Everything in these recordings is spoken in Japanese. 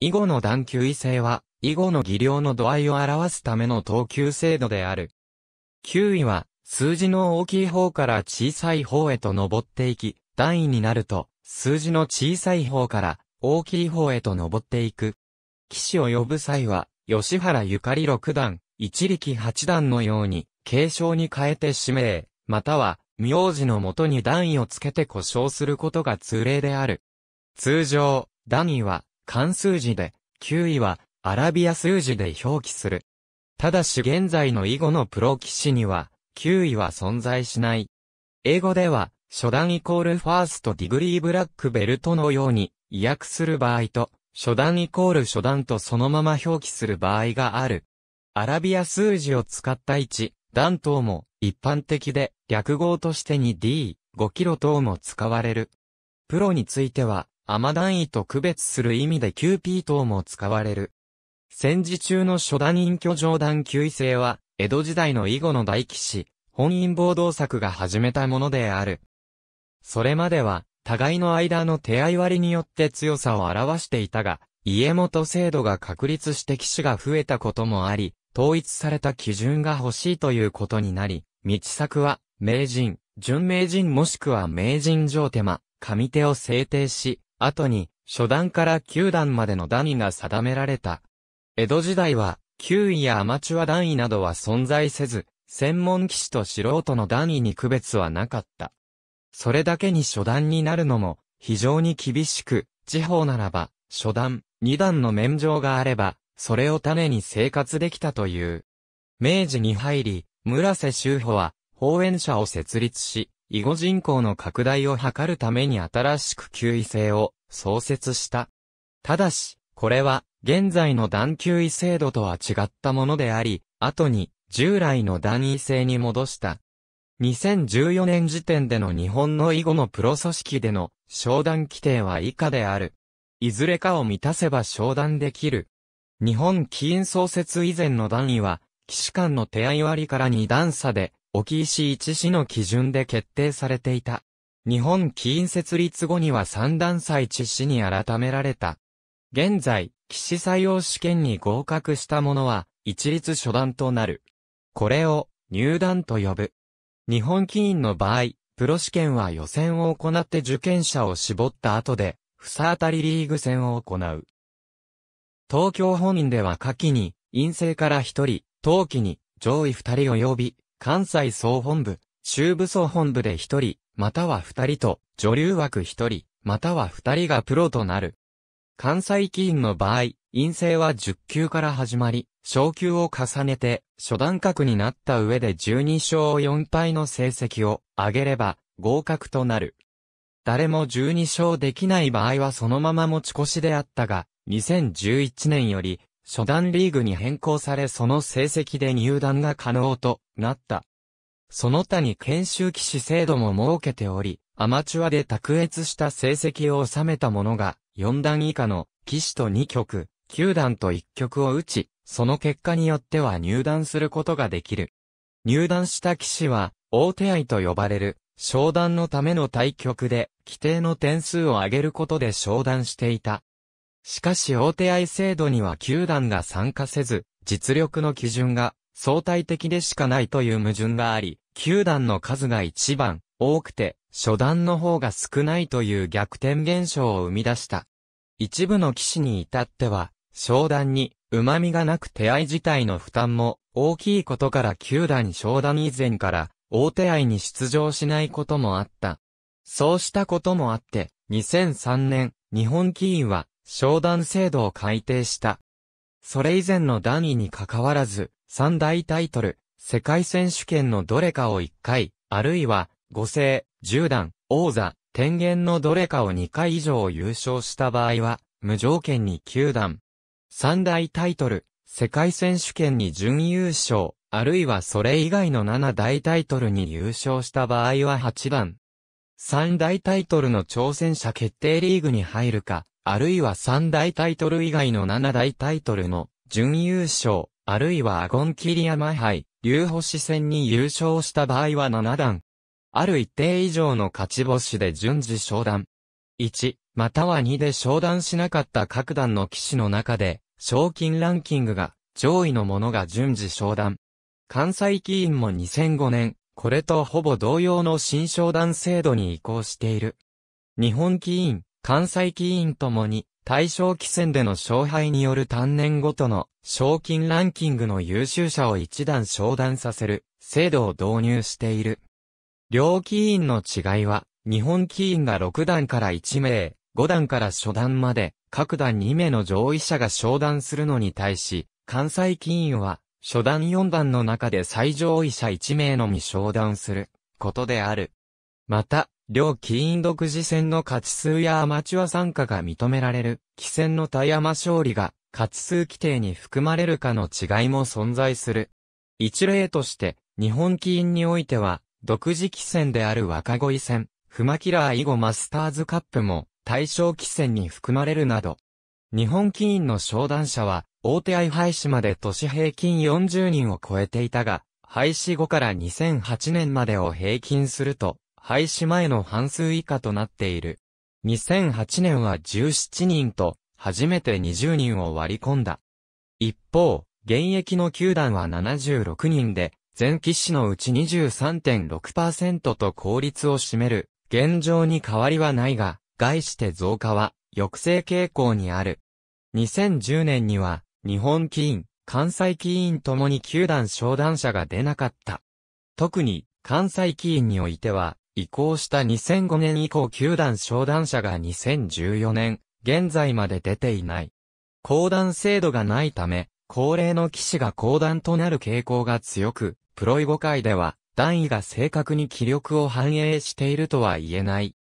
以後の段級位制は、以後の技量の度合いを表すための等級制度である。9位は、数字の大きい方から小さい方へと登っていき、段位になると、数字の小さい方から大きい方へと登っていく。騎士を呼ぶ際は、吉原ゆかり六段、一力八段のように、継承に変えて指名、または、名字のもとに段位をつけて故障することが通例である。通常、段位は、漢数字で、9位はアラビア数字で表記する。ただし現在の囲碁のプロ棋士には、9位は存在しない。英語では、初段イコールファーストディグリーブラックベルトのように、意訳する場合と、初段イコール初段とそのまま表記する場合がある。アラビア数字を使った置、段等も一般的で、略号として 2D、5キロ等も使われる。プロについては、甘団位と区別する意味でキューピー等も使われる。戦時中の初段隠居上段級位制は、江戸時代の以後の大騎士、本因坊道作が始めたものである。それまでは、互いの間の手合い割によって強さを表していたが、家元制度が確立して騎士が増えたこともあり、統一された基準が欲しいということになり、道作は、名人、準名人もしくは名人上手間、上手を制定し、後に、初段から九段までの段位が定められた。江戸時代は、九位やアマチュア段位などは存在せず、専門騎士と素人の段位に区別はなかった。それだけに初段になるのも、非常に厳しく、地方ならば、初段、二段の免状があれば、それを種に生活できたという。明治に入り、村瀬修歩は、法演者を設立し、囲碁人口の拡大を図るために新しく旧位制を創設した。ただし、これは現在の段級位制度とは違ったものであり、後に従来の段位制に戻した。2014年時点での日本の囲碁のプロ組織での商談規定は以下である。いずれかを満たせば商談できる。日本起因創設以前の段位は、騎士官の手合割から2段差で、沖石一市の基準で決定されていた。日本起因設立後には三段祭致市に改められた。現在、騎士採用試験に合格した者は、一律初段となる。これを、入段と呼ぶ。日本起因の場合、プロ試験は予選を行って受験者を絞った後で、ふさ当たりリーグ戦を行う。東京本院では下記に、陰性から1人、冬季に、上位2人及び、関西総本部、中部総本部で一人、または二人と、女流枠一人、または二人がプロとなる。関西棋院の場合、陰性は10級から始まり、昇級を重ねて、初段格になった上で12勝4敗の成績を上げれば、合格となる。誰も12勝できない場合はそのまま持ち越しであったが、2011年より、初段リーグに変更されその成績で入団が可能となった。その他に研修騎士制度も設けており、アマチュアで卓越した成績を収めた者が、4段以下の騎士と2局、9段と1局を打ち、その結果によっては入団することができる。入団した騎士は、大手愛と呼ばれる、商談のための対局で、規定の点数を上げることで商談していた。しかし大手い制度には球団が参加せず、実力の基準が相対的でしかないという矛盾があり、球団の数が一番多くて、初段の方が少ないという逆転現象を生み出した。一部の騎士に至っては、商談に旨味がなく手合自体の負担も大きいことから球団商談以前から大手いに出場しないこともあった。そうしたこともあって、2003年、日本棋院は商談制度を改定した。それ以前の段位に関わらず、三大タイトル、世界選手権のどれかを1回、あるいは、五星、十段、王座、天元のどれかを2回以上優勝した場合は、無条件に9段。三大タイトル、世界選手権に準優勝、あるいはそれ以外の七大タイトルに優勝した場合は8段。三大タイトルの挑戦者決定リーグに入るか、あるいは三大タイトル以外の七大タイトルの準優勝、あるいはアゴンキリア山杯、竜星戦に優勝した場合は七段。ある一定以上の勝ち星で順次昇段。1、または2で昇段しなかった各段の騎士の中で、賞金ランキングが上位のものが順次昇段。関西棋院も2005年、これとほぼ同様の新昇段制度に移行している。日本棋院、関西棋院ともに、対象棋戦での勝敗による単年ごとの賞金ランキングの優秀者を一段昇段させる制度を導入している。両棋院の違いは、日本棋院が6段から1名、5段から初段まで、各段2名の上位者が昇段するのに対し、関西棋院は、初段4段の中で最上位者1名のみ昇段することである。また、両棋院独自戦の勝ち数やアマチュア参加が認められる、棋戦の対山勝利が、勝ち数規定に含まれるかの違いも存在する。一例として、日本棋院においては、独自棋戦である若鯉戦、フマキラー以後マスターズカップも、対象棋戦に含まれるなど、日本棋院の商談者は、大手愛廃止まで年平均40人を超えていたが、廃止後から2008年までを平均すると、廃止前の半数以下となっている。2008年は17人と、初めて20人を割り込んだ。一方、現役の球団は76人で、全騎士のうち23.6%と効率を占める。現状に変わりはないが、概して増加は抑制傾向にある。2010年には、日本棋院、関西棋院ともに球団商談者が出なかった。特に、関西棋院においては、移行した2005年以降球団商談者が2014年、現在まで出ていない。公団制度がないため、高齢の騎士が公団となる傾向が強く、プロ囲碁界では、段位が正確に気力を反映しているとは言えない。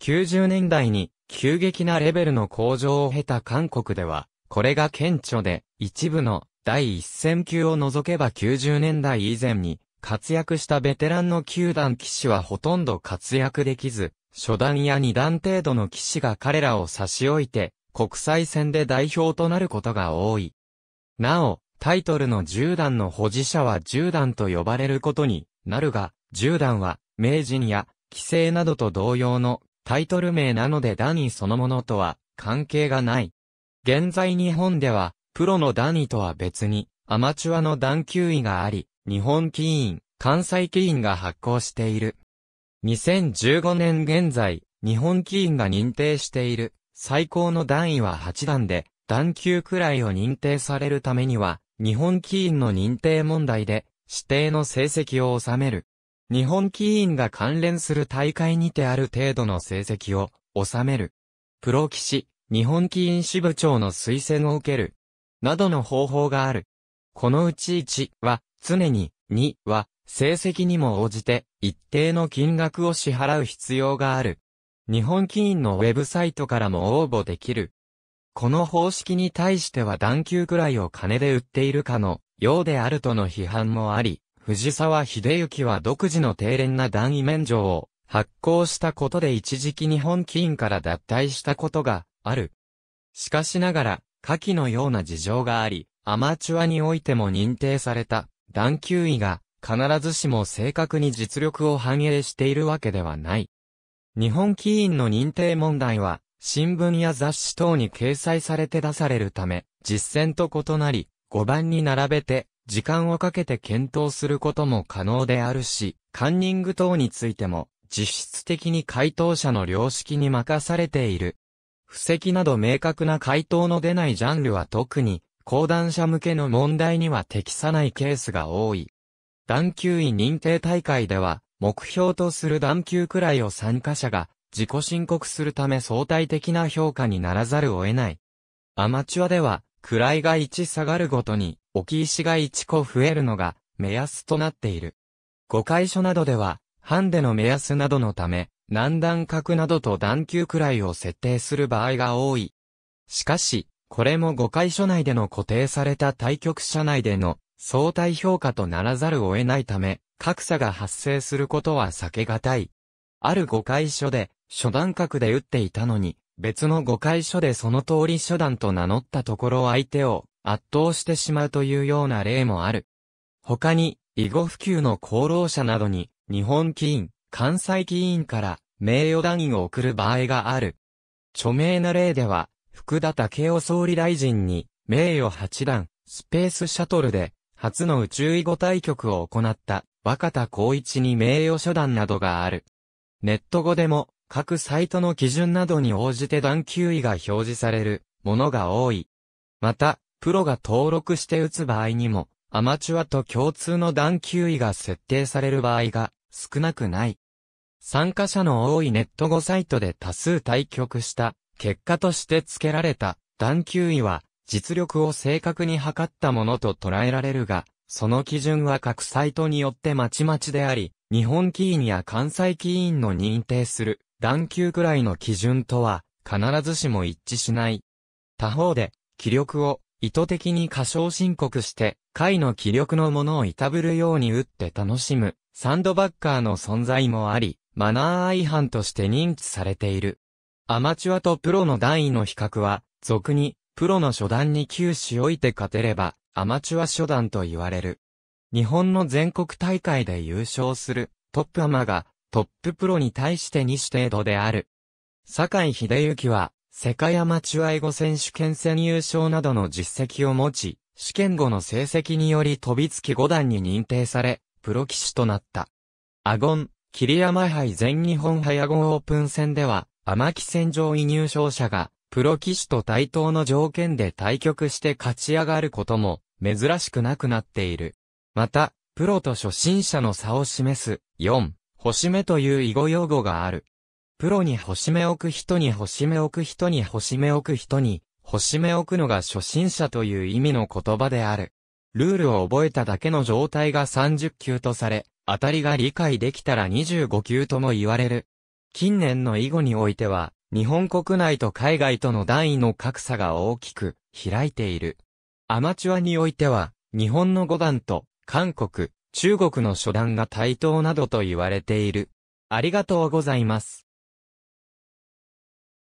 90年代に、急激なレベルの向上を経た韓国では、これが顕著で、一部の第一線級を除けば90年代以前に、活躍したベテランの球団騎士はほとんど活躍できず、初段や二段程度の騎士が彼らを差し置いて、国際戦で代表となることが多い。なお、タイトルの10段の保持者は10段と呼ばれることになるが、10段は、名人や、規制などと同様のタイトル名なのでダニーそのものとは関係がない。現在日本では、プロのダニーとは別に、アマチュアの段級位があり、日本棋院、関西棋院が発行している。2015年現在、日本棋院が認定している最高の段位は8段で、段級くらいを認定されるためには、日本棋院の認定問題で指定の成績を収める。日本棋院が関連する大会にてある程度の成績を収める。プロ棋士、日本棋院支部長の推薦を受ける。などの方法がある。このうち1は、常に、2は、成績にも応じて、一定の金額を支払う必要がある。日本金員のウェブサイトからも応募できる。この方式に対しては段級くらいを金で売っているかの、ようであるとの批判もあり、藤沢秀幸は独自の低廉な段位免除を発行したことで一時期日本金員から脱退したことがある。しかしながら、下記のような事情があり、アマチュアにおいても認定された、段級位が、必ずしも正確に実力を反映しているわけではない。日本棋院の認定問題は、新聞や雑誌等に掲載されて出されるため、実践と異なり、5番に並べて、時間をかけて検討することも可能であるし、カンニング等についても、実質的に回答者の良識に任されている。布石など明確な回答の出ないジャンルは特に、講談者向けの問題には適さないケースが多い。段級位認定大会では、目標とする段級くらいを参加者が自己申告するため相対的な評価にならざるを得ない。アマチュアでは、位が1下がるごとに、置き石が1個増えるのが目安となっている。誤解所などでは、ハンデの目安などのため、何段角などと段級くらいを設定する場合が多い。しかし、これも誤解書内での固定された対局者内での相対評価とならざるを得ないため、格差が発生することは避けがたい。ある誤解書で、初段格で打っていたのに、別の誤解書でその通り初段と名乗ったところ相手を圧倒してしまうというような例もある。他に、囲碁普及の功労者などに、日本棋院、関西棋院から名誉団員を送る場合がある。著名な例では、福田武夫総理大臣に、名誉八段、スペースシャトルで、初の宇宙囲碁対局を行った、若田光一に名誉初段などがある。ネット語でも、各サイトの基準などに応じて段級位が表示される、ものが多い。また、プロが登録して打つ場合にも、アマチュアと共通の段級位が設定される場合が、少なくない。参加者の多いネット語サイトで多数対局した結果として付けられた段級位は実力を正確に測ったものと捉えられるが、その基準は各サイトによってまちまちであり、日本キーンや関西キーンの認定する段級くらいの基準とは必ずしも一致しない。他方で、気力を意図的に過小申告して、会の気力のものをいたぶるように打って楽しむ、サンドバッカーの存在もあり、マナー違反として認知されている。アマチュアとプロの段位の比較は、俗に、プロの初段に9しおいて勝てれば、アマチュア初段と言われる。日本の全国大会で優勝する、トップアマが、トッププロに対して2種程度である。坂井秀幸は、世界アマチュア英語選手権戦優勝などの実績を持ち、試験後の成績により飛びつき5段に認定され、プロ騎士となった。アゴン、桐山杯全日本早アゴンオープン戦では、天木戦場移入勝者が、プロ騎士と対等の条件で対局して勝ち上がることも、珍しくなくなっている。また、プロと初心者の差を示す、4、星目という囲碁用語がある。プロに星目置く人に星目置く人に星目置く人に、星目置くのが初心者という意味の言葉である。ルールを覚えただけの状態が30級とされ、当たりが理解できたら25級とも言われる。近年の囲碁においては、日本国内と海外との段位の格差が大きく開いている。アマチュアにおいては、日本の五段と、韓国、中国の初段が対等などと言われている。ありがとうございます。